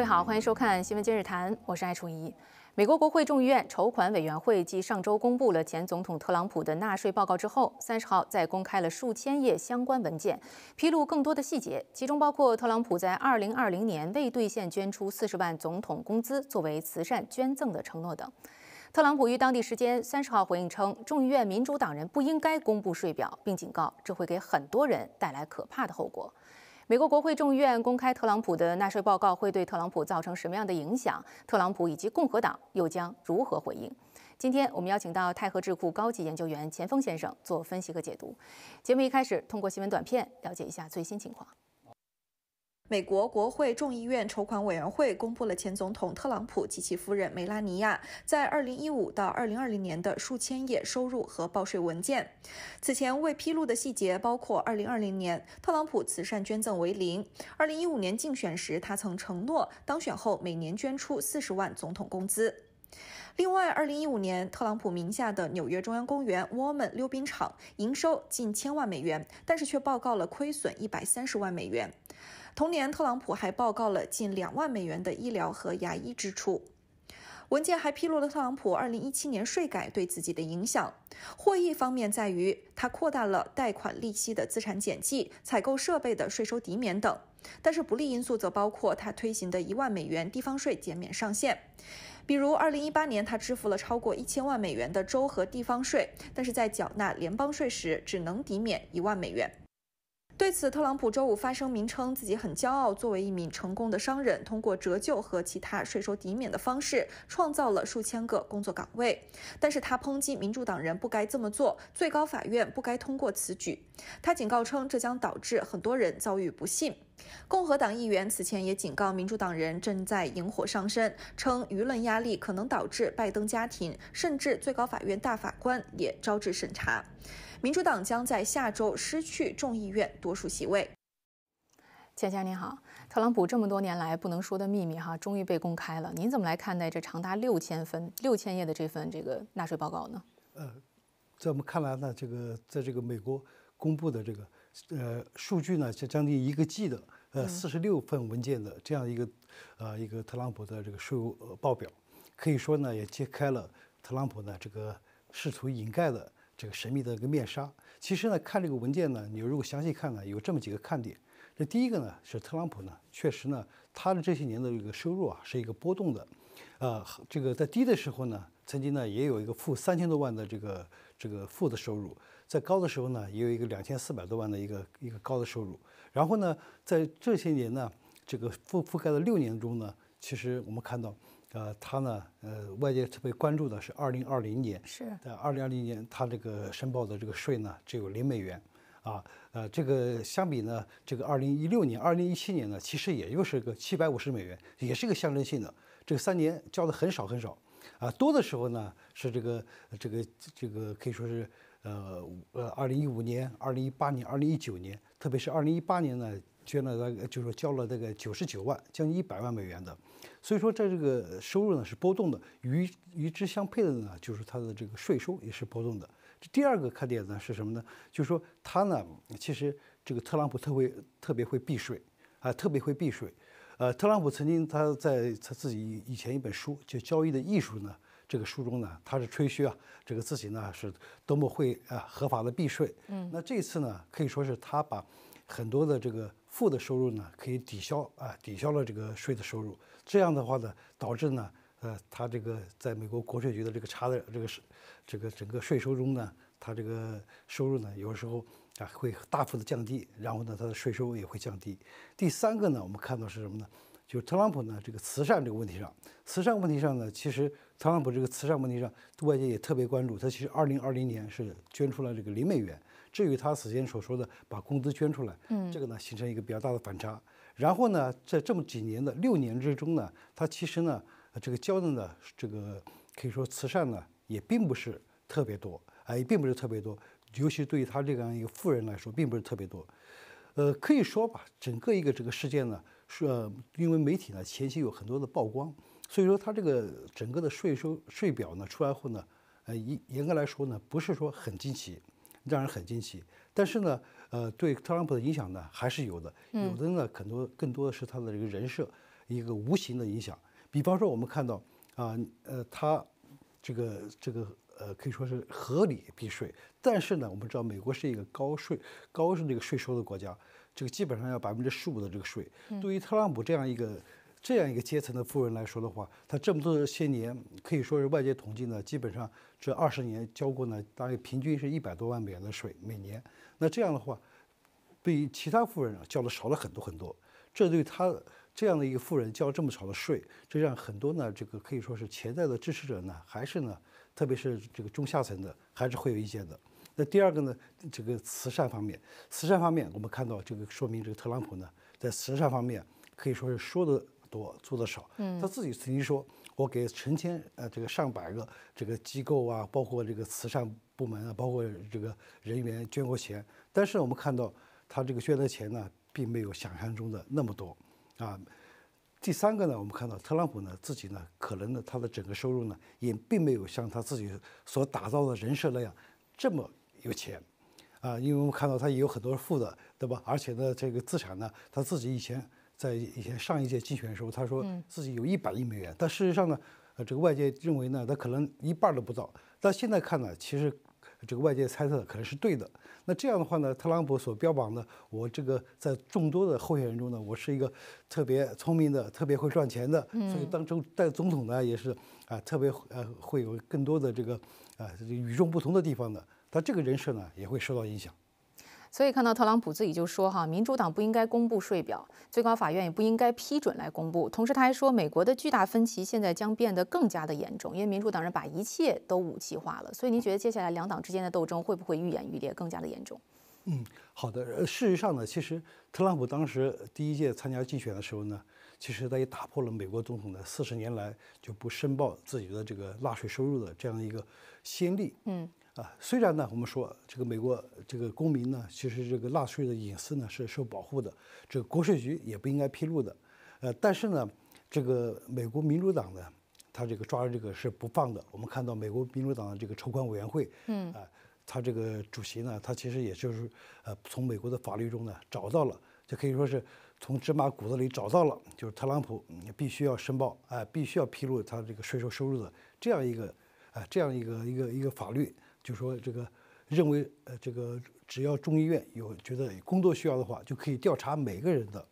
各位好，欢迎收看《新闻今日谈》，我是爱楚仪。美国国会众议院筹款委员会继上周公布了前总统特朗普的纳税报告之后，三十号再公开了数千页相关文件，披露更多的细节，其中包括特朗普在二零二零年未兑现捐出四十万总统工资作为慈善捐赠的承诺等。特朗普于当地时间三十号回应称，众议院民主党人不应该公布税表，并警告这会给很多人带来可怕的后果。美国国会众议院公开特朗普的纳税报告会对特朗普造成什么样的影响？特朗普以及共和党又将如何回应？今天我们邀请到泰和智库高级研究员钱锋先生做分析和解读。节目一开始，通过新闻短片了解一下最新情况。美国国会众议院筹款委员会公布了前总统特朗普及其夫人梅拉尼亚在二零一五到二零二零年的数千页收入和报税文件。此前未披露的细节包括：二零二零年特朗普慈善捐赠为零；二零一五年竞选时，他曾承诺当选后每年捐出四十万总统工资。另外，二零一五年特朗普名下的纽约中央公园 Woman 溜冰场营收近千万美元，但是却报告了亏损一百三十万美元。同年，特朗普还报告了近两万美元的医疗和牙医支出。文件还披露了特朗普2017年税改对自己的影响。获益方面在于，他扩大了贷款利息的资产减计、采购设备的税收抵免等。但是不利因素则包括他推行的一万美元地方税减免上限。比如，2018年他支付了超过一千万美元的州和地方税，但是在缴纳联邦税时只能抵免一万美元。对此，特朗普周五发声明称，自己很骄傲作为一名成功的商人，通过折旧和其他税收抵免的方式创造了数千个工作岗位。但是他抨击民主党人不该这么做，最高法院不该通过此举。他警告称，这将导致很多人遭遇不幸。共和党议员此前也警告民主党人正在引火上身，称舆论压力可能导致拜登家庭甚至最高法院大法官也招致审查。民主党将在下周失去众议院多数席位。钱钱您好，特朗普这么多年来不能说的秘密哈，终于被公开了。您怎么来看待这长达六千分、六千页的这份这个纳税报告呢？呃，在我们看来呢，这个在这个美国公布的这个呃数据呢，这将近一个 G 的呃四十六份文件的这样一个呃一个特朗普的这个税务报表，可以说呢也揭开了特朗普呢这个试图掩盖的。这个神秘的一个面纱，其实呢，看这个文件呢，你如果详细看呢，有这么几个看点。这第一个呢，是特朗普呢，确实呢，他的这些年的一个收入啊，是一个波动的，啊，这个在低的时候呢，曾经呢也有一个负三千多万的这个这个负的收入，在高的时候呢，也有一个两千四百多万的一个一个高的收入。然后呢，在这些年呢，这个覆覆盖了六年中呢，其实我们看到。呃，他呢，呃，外界特别关注的是二零二零年，是。在二零二零年，他这个申报的这个税呢，只有零美元，啊，呃，这个相比呢，这个二零一六年、二零一七年呢，其实也就是个七百五十美元，也是个象征性的。这三年交的很少很少，啊，多的时候呢，是这个这个这个可以说是，呃呃，二零一五年、二零一八年、二零一九年，特别是二零一八年呢。捐了那个，就是说交了这个九十九万，将近一百万美元的，所以说在这个收入呢是波动的，与与之相配的呢，就是它的这个税收也是波动的。这第二个看点呢是什么呢？就是说他呢，其实这个特朗普特会特别会避税，啊，特别会避税。呃，特朗普曾经他在他自己以前一本书就《交易的艺术》呢，这个书中呢，他是吹嘘啊，这个自己呢是多么会啊合法的避税。嗯，那这次呢，可以说是他把很多的这个。负的收入呢，可以抵消啊，抵消了这个税的收入。这样的话呢，导致呢，呃，他这个在美国国税局的这个差的这个是，这个整个税收中呢，他这个收入呢，有时候啊会大幅的降低，然后呢，他的税收也会降低。第三个呢，我们看到是什么呢？就是特朗普呢，这个慈善这个问题上，慈善问题上呢，其实特朗普这个慈善问题上，外界也特别关注。他其实2020年是捐出了这个零美元。至于他此前所说的把工资捐出来，嗯，这个呢形成一个比较大的反差。然后呢，在这么几年的六年之中呢，他其实呢，这个交的呢这个可以说慈善呢也并不是特别多，啊也并不是特别多，尤其对于他这样一个富人来说，并不是特别多。呃，可以说吧，整个一个这个事件呢，是呃因为媒体呢前期有很多的曝光，所以说他这个整个的税收税表呢出来后呢，呃严严格来说呢，不是说很惊奇。让人很惊奇，但是呢，呃，对特朗普的影响呢还是有的，有的呢，很多更多的是他的这个人设，一个无形的影响。比方说，我们看到啊，呃，他，这个这个呃，可以说是合理避税，但是呢，我们知道美国是一个高税、高这个税收的国家，这个基本上要百分之十五的这个税，对于特朗普这样一个。这样一个阶层的富人来说的话，他这么多些年可以说是外界统计呢，基本上这二十年交过呢，大概平均是一百多万美元的税每年。那这样的话，比其他富人啊交的少了很多很多。这对他这样的一个富人交这么少的税，这让很多呢这个可以说是潜在的支持者呢，还是呢，特别是这个中下层的，还是会有意见的。那第二个呢，这个慈善方面，慈善方面我们看到这个说明这个特朗普呢，在慈善方面可以说是说的。多做的少，嗯，他自己曾经说，我给成千呃这个上百个这个机构啊，包括这个慈善部门啊，包括这个人员捐过钱，但是我们看到他这个捐的钱呢，并没有想象中的那么多，啊，第三个呢，我们看到特朗普呢自己呢，可能呢他的整个收入呢，也并没有像他自己所打造的人设那样这么有钱，啊，因为我们看到他也有很多负的，对吧？而且呢，这个资产呢，他自己以前。在以前上一届竞选的时候，他说自己有一百亿美元，但事实上呢，呃，这个外界认为呢，他可能一半都不到。但现在看呢，其实这个外界猜测可能是对的。那这样的话呢，特朗普所标榜的我这个在众多的候选人中呢，我是一个特别聪明的、特别会赚钱的，所以当中在总统呢，也是啊特别呃会有更多的这个啊与众不同的地方的。他这个人设呢也会受到影响。所以看到特朗普自己就说哈，民主党不应该公布税表，最高法院也不应该批准来公布。同时他还说，美国的巨大分歧现在将变得更加的严重，因为民主党人把一切都武器化了。所以您觉得接下来两党之间的斗争会不会愈演愈烈，更加的严重？嗯，好的。事实上呢，其实特朗普当时第一届参加竞选的时候呢，其实他也打破了美国总统的四十年来就不申报自己的这个纳税收入的这样一个先例。嗯。啊，虽然呢，我们说这个美国这个公民呢，其实这个纳税的隐私呢是受保护的，这个国税局也不应该披露的，呃，但是呢，这个美国民主党呢，他这个抓着这个是不放的。我们看到美国民主党的这个筹款委员会，嗯啊，他这个主席呢，他其实也就是呃，从美国的法律中呢找到了，就可以说是从芝麻骨子里找到了，就是特朗普必须要申报啊，必须要披露他这个税收收入的这样一个啊这样一个一个一个法律。就说这个，认为呃，这个只要众议院有觉得工作需要的话，就可以调查每个人的，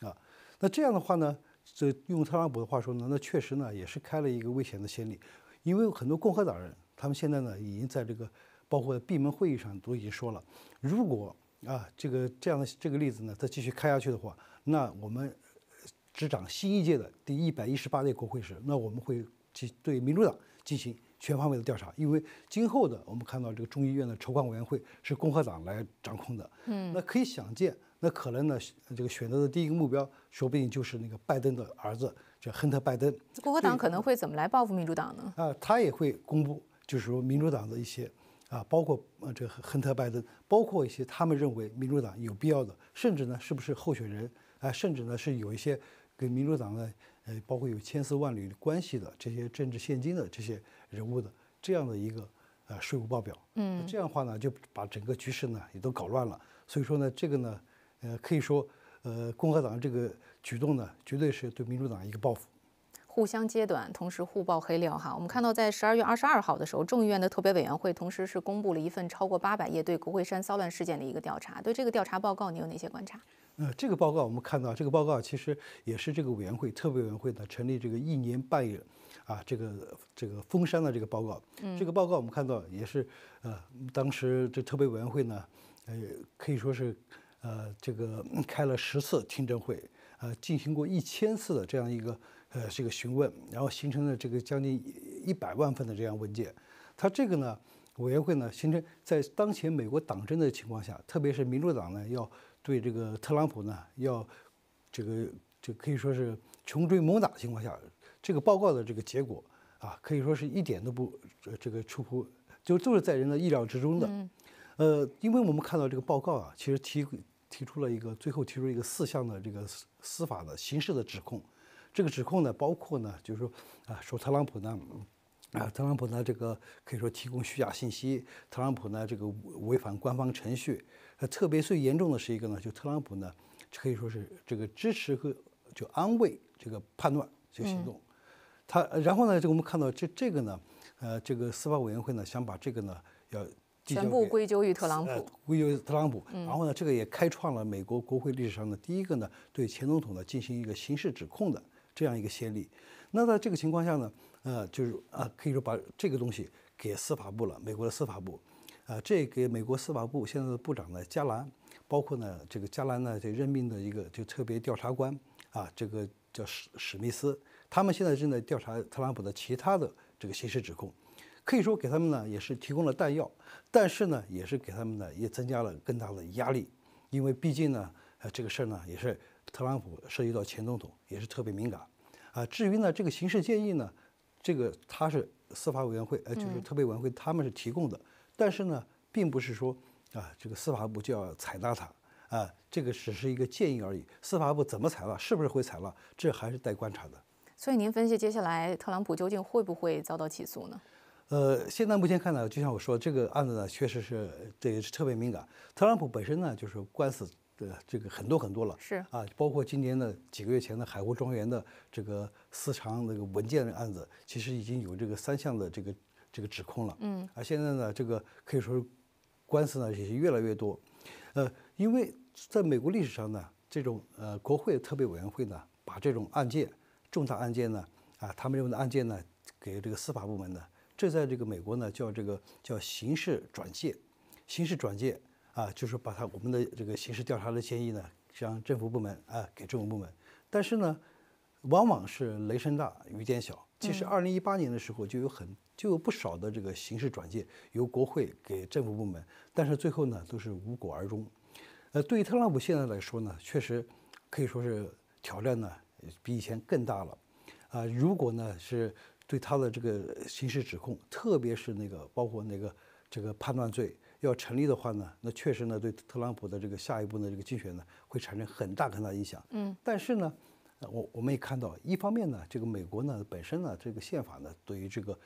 啊，那这样的话呢，这用特朗普的话说呢，那确实呢也是开了一个危险的先例，因为很多共和党人，他们现在呢已经在这个包括闭门会议上都已经说了，如果啊这个这样的这个例子呢再继续开下去的话，那我们执掌新一届的第一百一十八届国会时，那我们会进对民主党进行。全方位的调查，因为今后的我们看到这个众议院的筹款委员会是共和党来掌控的，嗯，那可以想见，那可能呢，这个选择的第一个目标，说不定就是那个拜登的儿子叫亨特·拜登。共和党可能会怎么来报复民主党呢？啊，他也会公布，就是说民主党的一些，啊，包括呃这亨特·拜登，包括一些他们认为民主党有必要的，甚至呢是不是候选人，啊，甚至呢是有一些跟民主党的。呃，包括有千丝万缕关系的这些政治现金的这些。人物的这样的一个呃税务报表，嗯，这样的话呢就把整个局势呢也都搞乱了。所以说呢，这个呢，呃，可以说，呃，共和党这个举动呢，绝对是对民主党一个报复，互相揭短，同时互爆黑料哈。我们看到在十二月二十二号的时候，众议院的特别委员会同时是公布了一份超过八百页对国会山骚乱事件的一个调查。对这个调查报告，你有哪些观察？呃，这个报告我们看到，这个报告其实也是这个委员会特别委员会呢成立这个一年半。啊，这个这个封山的这个报告，嗯，这个报告我们看到也是，呃，当时这特别委员会呢，呃，可以说是，呃，这个开了十次听证会，呃，进行过一千次的这样一个呃这个询问，然后形成了这个将近一百万份的这样文件。它这个呢，委员会呢形成在当前美国党争的情况下，特别是民主党呢要对这个特朗普呢要，这个这可以说是穷追猛打的情况下。这个报告的这个结果啊，可以说是一点都不这个出乎，就都是在人的意料之中的。呃，因为我们看到这个报告啊，其实提提出了一个最后提出一个四项的这个司法的刑事的指控。这个指控呢，包括呢，就是说啊，说特朗普呢，啊，特朗普呢这个可以说提供虚假信息，特朗普呢这个违反官方程序。特别最严重的是一个呢，就特朗普呢可以说是这个支持和就安慰这个叛乱这个行动。他然后呢？这个我们看到这这个呢，呃，这个司法委员会呢想把这个呢要全部归咎于特朗普，归咎于特朗普。然后呢，这个也开创了美国国会历史上的第一个呢，对前总统呢进行一个刑事指控的这样一个先例。那在这个情况下呢，呃，就是啊，可以说把这个东西给司法部了，美国的司法部。呃，这给美国司法部现在的部长呢加兰，包括呢这个加兰呢这任命的一个就特别调查官啊，这个叫史史密斯。他们现在正在调查特朗普的其他的这个刑事指控，可以说给他们呢也是提供了弹药，但是呢也是给他们呢也增加了更大的压力，因为毕竟呢呃这个事儿呢也是特朗普涉及到前总统也是特别敏感啊。至于呢这个刑事建议呢，这个他是司法委员会呃就是特别委员会他们是提供的，但是呢并不是说啊这个司法部就要采纳它啊，这个只是一个建议而已。司法部怎么采纳，是不是会采纳，这还是待观察的。所以，您分析接下来特朗普究竟会不会遭到起诉呢？呃，现在目前看呢，就像我说，这个案子呢，确实是这也是特别敏感。特朗普本身呢，就是官司的这个很多很多了，是啊，包括今年的几个月前的海湖庄园的这个私藏那个文件的案子，其实已经有这个三项的这个这个指控了，嗯，而现在呢，这个可以说是官司呢也是越来越多，呃，因为在美国历史上呢，这种呃国会特别委员会呢把这种案件。重大案件呢？啊，他们认为的案件呢，给这个司法部门呢，这在这个美国呢叫这个叫刑事转介，刑事转介啊，就是把他我们的这个刑事调查的建议呢，向政府部门啊给政府部门。但是呢，往往是雷声大，雨点小。其实，二零一八年的时候就有很就有不少的这个刑事转介由国会给政府部门，但是最后呢都是无果而终。呃，对于特朗普现在来说呢，确实可以说是挑战呢。比以前更大了，啊，如果呢是对他的这个刑事指控，特别是那个包括那个这个叛乱罪要成立的话呢，那确实呢对特朗普的这个下一步呢这个竞选呢会产生很大很大影响。嗯，但是呢，我我们也看到，一方面呢，这个美国呢本身呢这个宪法呢对于这个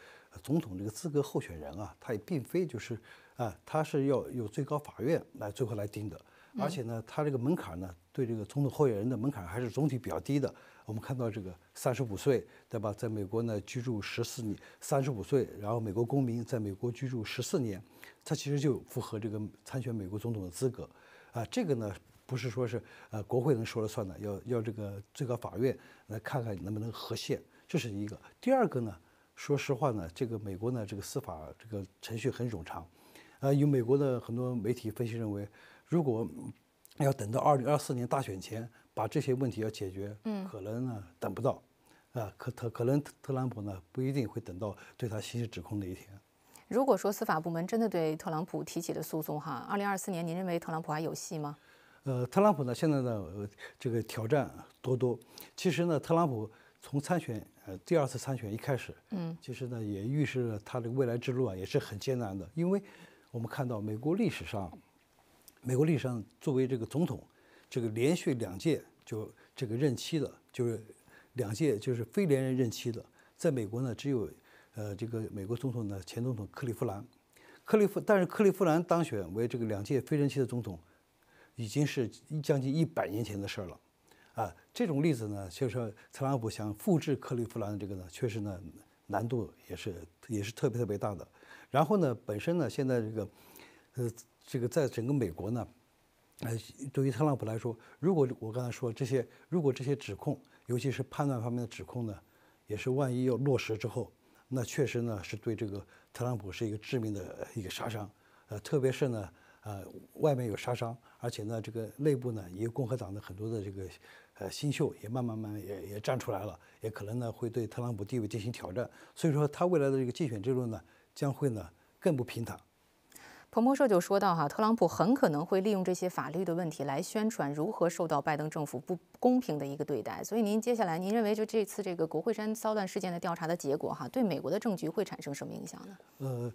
总统这个资格候选人啊，他也并非就是啊，他是要由最高法院来最后来定的。而且呢，他这个门槛呢，对这个总统候选人的门槛还是总体比较低的。我们看到这个三十五岁，对吧？在美国呢居住十四年，三十五岁，然后美国公民在美国居住十四年，他其实就符合这个参选美国总统的资格。啊，这个呢不是说是呃国会能说了算的，要要这个最高法院来看看能不能和线，这是一个。第二个呢，说实话呢，这个美国呢这个司法这个程序很冗长，呃，有美国的很多媒体分析认为。如果要等到二零二四年大选前把这些问题要解决，嗯，可能呢等不到，啊，可特可能特朗普呢不一定会等到对他刑事指控那一天。如果说司法部门真的对特朗普提起的诉讼，哈，二零二四年您认为特朗普还有戏吗？呃，特朗普呢现在呢这个挑战多多。其实呢，特朗普从参选呃第二次参选一开始，嗯，其实呢也预示了他的未来之路啊也是很艰难的，因为我们看到美国历史上。美国历史上作为这个总统，这个连续两届就这个任期的，就是两届就是非连任任期的，在美国呢只有，呃，这个美国总统呢前总统克利夫兰，克利夫但是克利夫兰当选为这个两届非任期的总统，已经是将近一百年前的事儿了，啊，这种例子呢，是说特朗普想复制克利夫兰的这个呢，确实呢难度也是也是特别特别大的。然后呢，本身呢现在这个，呃。这个在整个美国呢，呃，对于特朗普来说，如果我刚才说这些，如果这些指控，尤其是判断方面的指控呢，也是万一要落实之后，那确实呢是对这个特朗普是一个致命的一个杀伤，呃，特别是呢，呃，外面有杀伤，而且呢，这个内部呢，也有共和党的很多的这个，呃，新秀也慢慢慢也也站出来了，也可能呢会对特朗普地位进行挑战，所以说他未来的这个竞选之路呢，将会呢更不平坦。彭博社就说到哈，特朗普很可能会利用这些法律的问题来宣传如何受到拜登政府不公平的一个对待。所以您接下来您认为就这次这个国会山骚乱事件的调查的结果哈，对美国的政局会产生什么影响呢？呃，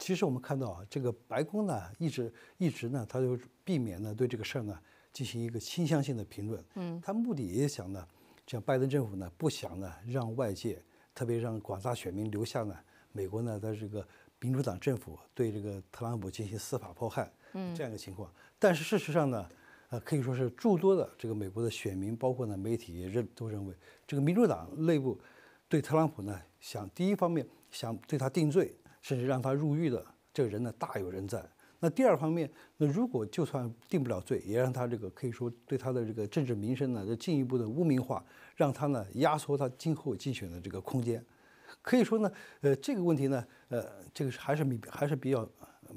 其实我们看到啊，这个白宫呢一直一直呢，他就避免呢对这个事儿呢进行一个倾向性的评论。嗯，他目的也想呢，样拜登政府呢不想呢让外界，特别让广大选民留下呢，美国呢它这个。民主党政府对这个特朗普进行司法迫害，嗯，这样一个情况。但是事实上呢，呃，可以说是诸多的这个美国的选民，包括呢媒体也认都认为，这个民主党内部对特朗普呢想第一方面想对他定罪，甚至让他入狱的这个人呢大有人在。那第二方面，那如果就算定不了罪，也让他这个可以说对他的这个政治名声呢进一步的污名化，让他呢压缩他今后竞选的这个空间。可以说呢，呃，这个问题呢，呃，这个还是明还是比较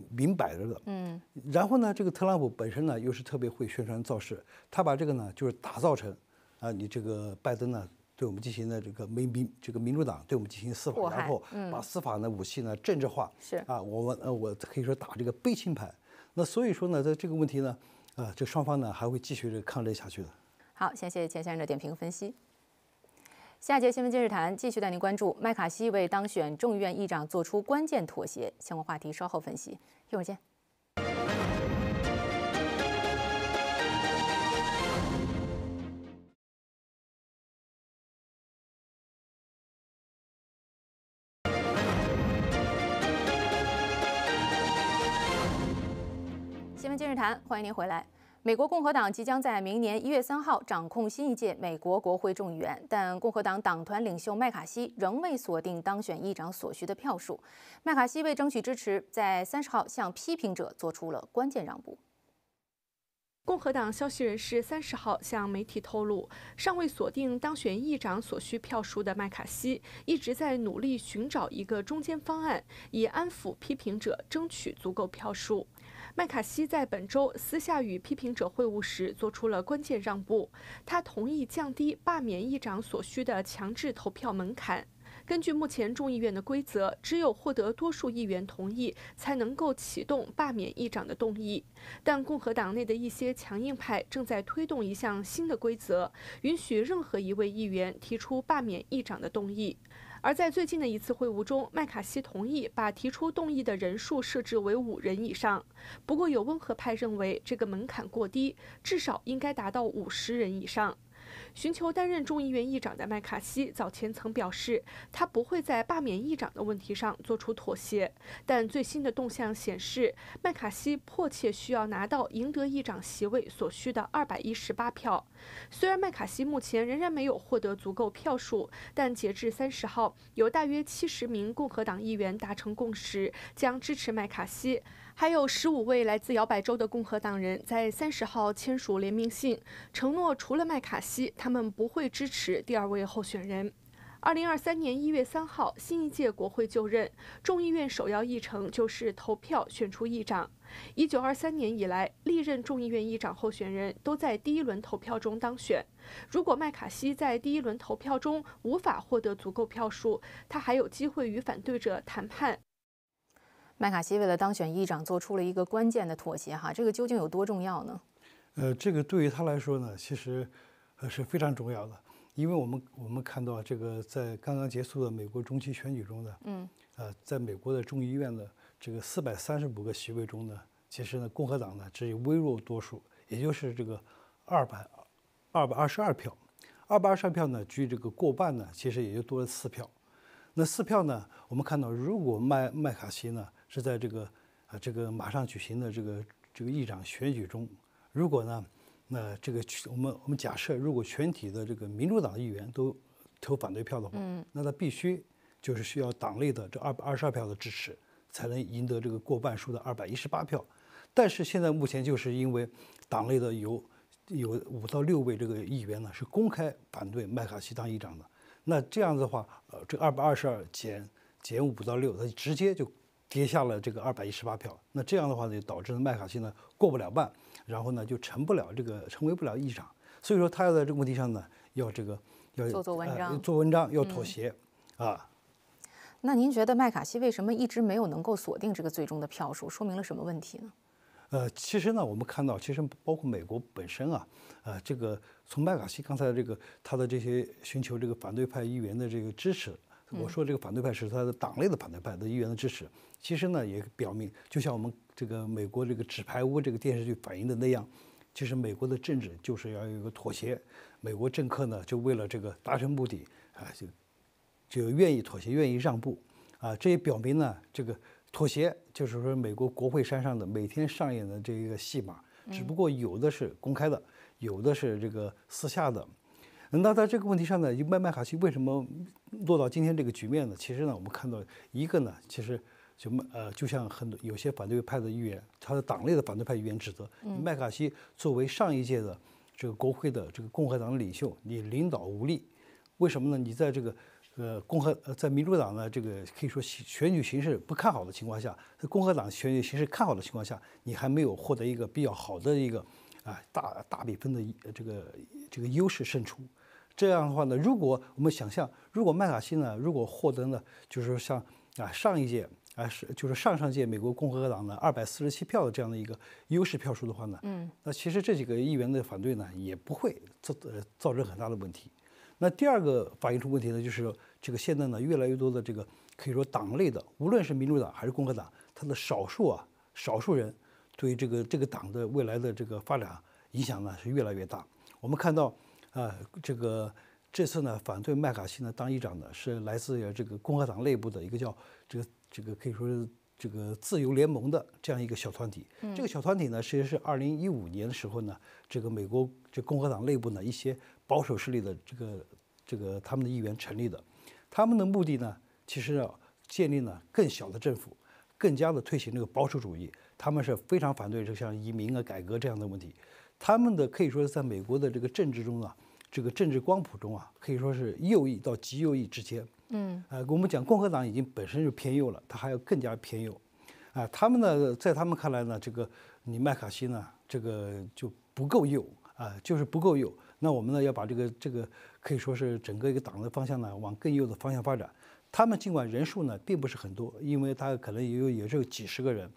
明摆着的。嗯。然后呢，这个特朗普本身呢，又是特别会宣传造势，他把这个呢，就是打造成，啊，你这个拜登呢，对我们进行的这个民民这个民主党对我们进行司法，然后把司法呢武器呢政治化。是。啊，我呃，我可以说打这个悲情牌。那所以说呢，在这个问题呢，啊，这双方呢还会继续这个抗争下去的。好，先谢谢钱先生的点评分析。下节新闻今日谈继续带您关注麦卡锡为当选众议院议长做出关键妥协，相关话题稍后分析。一会儿见。新闻今日谈，欢迎您回来。美国共和党即将在明年一月三号掌控新一届美国国会众议员，但共和党党团领袖麦卡锡仍未锁定当选议长所需的票数。麦卡锡为争取支持，在三十号向批评者做出了关键让步。共和党消息人士三十号向媒体透露，尚未锁定当选议长所需票数的麦卡锡一直在努力寻找一个中间方案，以安抚批评者，争取足够票数。麦卡锡在本周私下与批评者会晤时做出了关键让步，他同意降低罢免议长所需的强制投票门槛。根据目前众议院的规则，只有获得多数议员同意，才能够启动罢免议长的动议。但共和党内的一些强硬派正在推动一项新的规则，允许任何一位议员提出罢免议长的动议。而在最近的一次会晤中，麦卡锡同意把提出动议的人数设置为五人以上。不过，有温和派认为这个门槛过低，至少应该达到五十人以上。寻求担任众议院议长的麦卡锡早前曾表示，他不会在罢免议长的问题上做出妥协。但最新的动向显示，麦卡锡迫切需要拿到赢得议长席位所需的二百一十八票。虽然麦卡锡目前仍然没有获得足够票数，但截至三十号，有大约七十名共和党议员达成共识，将支持麦卡锡。还有十五位来自摇摆州的共和党人，在三十号签署联名信，承诺除了麦卡锡，他们不会支持第二位候选人。二零二三年一月三号，新一届国会就任，众议院首要议程就是投票选出议长。一九二三年以来，历任众议院议长候选人都在第一轮投票中当选。如果麦卡锡在第一轮投票中无法获得足够票数，他还有机会与反对者谈判。麦卡锡为了当选议长做出了一个关键的妥协，哈，这个究竟有多重要呢？呃，这个对于他来说呢，其实呃是非常重要的，因为我们我们看到这个在刚刚结束的美国中期选举中呢，嗯，呃，在美国的众议院的这个四百三十五个席位中呢，其实呢，共和党呢只有微弱多数，也就是这个二百二百二十二票，二百二十二票呢，距这个过半呢，其实也就多了四票。那四票呢，我们看到如果麦麦卡锡呢。是在这个啊，这个马上举行的这个这个议长选举中，如果呢，那这个我们我们假设，如果全体的这个民主党的议员都投反对票的话，嗯，那他必须就是需要党内的这二百二十二票的支持，才能赢得这个过半数的二百一十八票。但是现在目前就是因为党内的有有五到六位这个议员呢是公开反对麦卡锡当议长的，那这样子的话，呃，这二百二十二减减五到六，他直接就。跌下了这个二百一十八票，那这样的话呢，就导致麦卡锡呢过不了半，然后呢就成不了这个，成为不了议长，所以说他要在这个问题上呢，要这个，要做做文章，做文章要妥协，啊。那您觉得麦卡锡为什么一直没有能够锁定这个最终的票数，说明了什么问题呢？呃，其实呢，我们看到，其实包括美国本身啊，呃，这个从麦卡锡刚才这个他的这些寻求这个反对派议员的这个支持。我说这个反对派是他的党内的反对派的议员的支持，其实呢也表明，就像我们这个美国这个纸牌屋这个电视剧反映的那样，其实美国的政治就是要有一个妥协，美国政客呢就为了这个达成目的，啊就就愿意妥协，愿意让步，啊这也表明呢这个妥协就是说美国国会山上的每天上演的这一个戏码，只不过有的是公开的，有的是这个私下的。那在这个问题上呢，就麦麦卡锡为什么落到今天这个局面呢？其实呢，我们看到一个呢，其实就呃，就像很多有些反对派的议员，他的党内的反对派议员指责麦卡锡作为上一届的这个国会的这个共和党的领袖，你领导无力。为什么呢？你在这个呃共和呃在民主党呢这个可以说选举形势不看好的情况下，在共和党选举形势看好的情况下，你还没有获得一个比较好的一个啊大大比分的这个这个优势胜出。这样的话呢，如果我们想象，如果麦卡锡呢，如果获得呢，就是像啊上一届啊是就是上上届美国共和党的二百四十七票的这样的一个优势票数的话呢，嗯，那其实这几个议员的反对呢也不会造呃造成很大的问题。那第二个反映出问题呢，就是这个现在呢越来越多的这个可以说党内的，无论是民主党还是共和党，他的少数啊少数人对这个这个党的未来的这个发展影响呢是越来越大。我们看到。啊，这个这次呢，反对麦卡锡呢当议长的是来自于这个共和党内部的一个叫这个这个可以说是这个自由联盟的这样一个小团体。这个小团体呢，其实是二零一五年的时候呢，这个美国这共和党内部呢一些保守势力的这个这个他们的议员成立的。他们的目的呢，其实要建立了更小的政府，更加的推行这个保守主义。他们是非常反对这像移民啊、改革这样的问题。他们的可以说是在美国的这个政治中啊。这个政治光谱中啊，可以说是右翼到极右翼之间。嗯，呃，我们讲共和党已经本身就偏右了，它还要更加偏右，啊，他们呢，在他们看来呢，这个你麦卡锡呢，这个就不够右啊，就是不够右。那我们呢，要把这个这个可以说是整个一个党的方向呢，往更右的方向发展。他们尽管人数呢并不是很多，因为他可能也有也只有几十个人，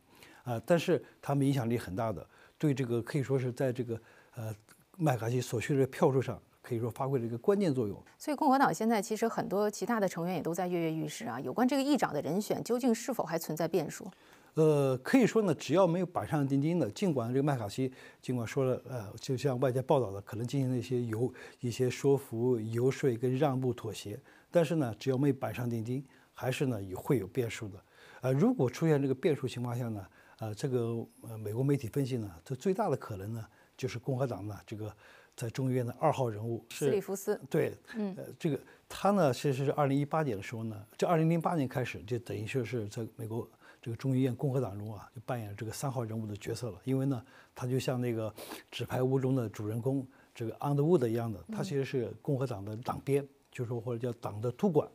啊，但是他们影响力很大的，对这个可以说是在这个呃麦卡锡所需的票数上。可以说发挥了一个关键作用，所以共和党现在其实很多其他的成员也都在跃跃欲试啊。有关这个议长的人选究竟是否还存在变数？呃，可以说呢，只要没有板上钉钉的，尽管这个麦卡锡尽管说了，呃，就像外界报道的，可能进行了一些游、一些说服、游说跟让步、妥协，但是呢，只要没有板上钉钉，还是呢也会有变数的。呃，如果出现这个变数情况下呢，呃，这个呃美国媒体分析呢，这最大的可能呢，就是共和党呢这个。在众议院的二号人物是斯里弗斯，对，嗯，这个他呢，其实是二零一八年的时候呢，就二零零八年开始，就等于说是在美国这个众议院共和党中啊，就扮演这个三号人物的角色了。因为呢，他就像那个纸牌屋中的主人公这个 Underwood 一样的，他其实是共和党的党鞭，就说或者叫党的督管。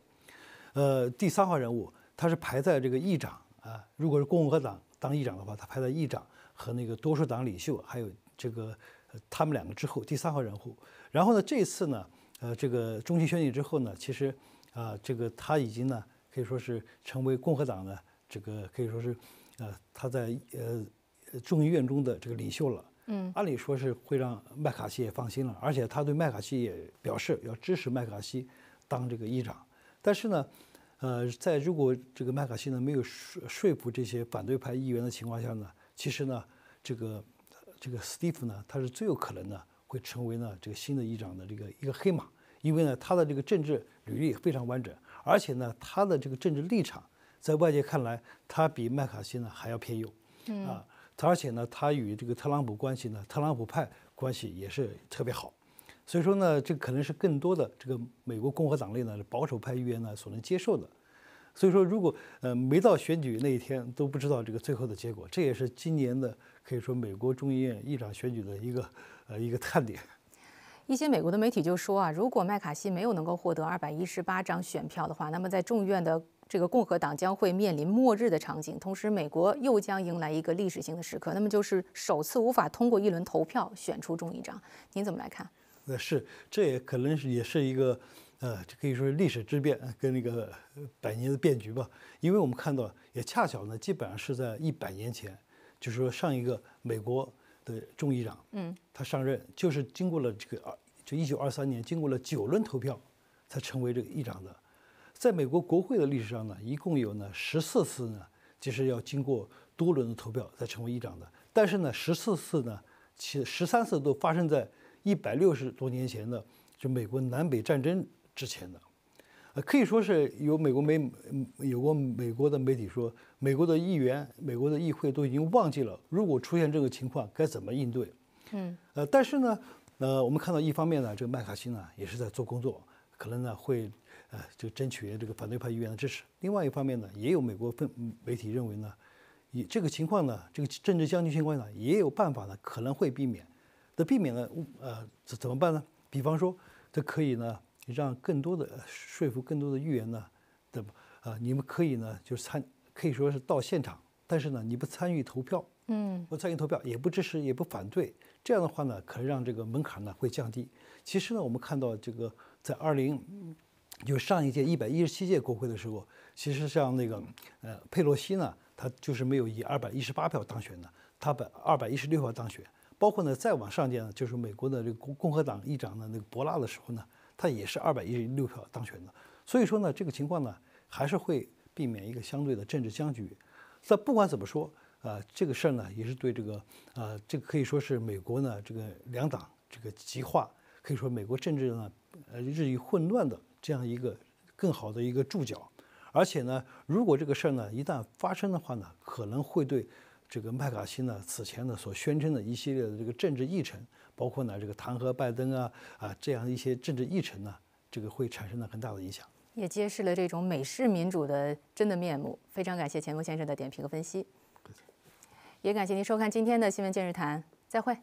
呃，第三号人物他是排在这个议长啊，如果是共和党当议长的话，他排在议长和那个多数党领袖，还有这个。他们两个之后，第三号人物。然后呢，这次呢，呃，这个中期选举之后呢，其实啊，这个他已经呢，可以说是成为共和党呢，这个可以说是，呃，他在呃，众议院中的这个领袖了。嗯。按理说是会让麦卡锡也放心了，而且他对麦卡锡也表示要支持麦卡锡当这个议长。但是呢，呃，在如果这个麦卡锡呢没有说说服这些反对派议员的情况下呢，其实呢，这个。这个 Steve 呢，他是最有可能呢会成为呢这个新的议长的这个一个黑马，因为呢他的这个政治履历非常完整，而且呢他的这个政治立场在外界看来，他比麦卡锡呢还要偏右，嗯啊，而且呢他与这个特朗普关系呢，特朗普派关系也是特别好，所以说呢这可能是更多的这个美国共和党内呢保守派议员呢所能接受的，所以说如果呃没到选举那一天都不知道这个最后的结果，这也是今年的。可以说，美国众议院议长选举的一个呃一个看点。一些美国的媒体就说啊，如果麦卡锡没有能够获得二百一十八张选票的话，那么在众议院的这个共和党将会面临末日的场景，同时美国又将迎来一个历史性的时刻，那么就是首次无法通过一轮投票选出众议长。您怎么来看？呃，是，这也可能是也是一个呃，可以说是历史之变，跟那个百年的变局吧。因为我们看到，也恰巧呢，基本上是在一百年前。就是说，上一个美国的众议长，嗯，他上任就是经过了这个二，就一九二三年，经过了九轮投票，才成为这个议长的。在美国国会的历史上呢，一共有呢十四次呢，就是要经过多轮的投票才成为议长的。但是呢，十四次呢，其十三次都发生在一百六十多年前的，就美国南北战争之前的。呃，可以说是有美国媒有过美国的媒体说，美国的议员、美国的议会都已经忘记了，如果出现这个情况，该怎么应对？嗯，呃，但是呢，呃，我们看到一方面呢，这个麦卡锡呢也是在做工作，可能呢会，呃，就争取这个反对派议员的支持。另外一方面呢，也有美国分媒体认为呢，以这个情况呢，这个政治僵局情况呢，也有办法呢，可能会避免。那避免呢，呃，怎怎么办呢？比方说，这可以呢。让更多的说服更多的议员呢？对吧？啊，你们可以呢，就参可以说是到现场，但是呢，你不参与投票，嗯，不参与投票也不支持也不反对，这样的话呢，可以让这个门槛呢会降低。其实呢，我们看到这个在二零就上一届一百一十七届国会的时候，其实像那个呃佩洛西呢，他就是没有以二百一十八票当选的，他把二百一十六票当选。包括呢再往上届呢，就是美国的这个共共和党议长的那个博拉的时候呢。他也是二百一十六票当选的，所以说呢，这个情况呢，还是会避免一个相对的政治僵局。但不管怎么说，呃，这个事儿呢，也是对这个，呃，这个可以说是美国呢这个两党这个极化，可以说美国政治呢，呃，日益混乱的这样一个更好的一个注脚。而且呢，如果这个事儿呢一旦发生的话呢，可能会对这个麦卡锡呢此前呢所宣称的一系列的这个政治议程。包括呢，这个弹劾拜登啊啊这样一些政治议程呢，这个会产生了很大的影响，也揭示了这种美式民主的真的面目。非常感谢钱锋先生的点评和分析，也感谢您收看今天的新闻见日谈，再会。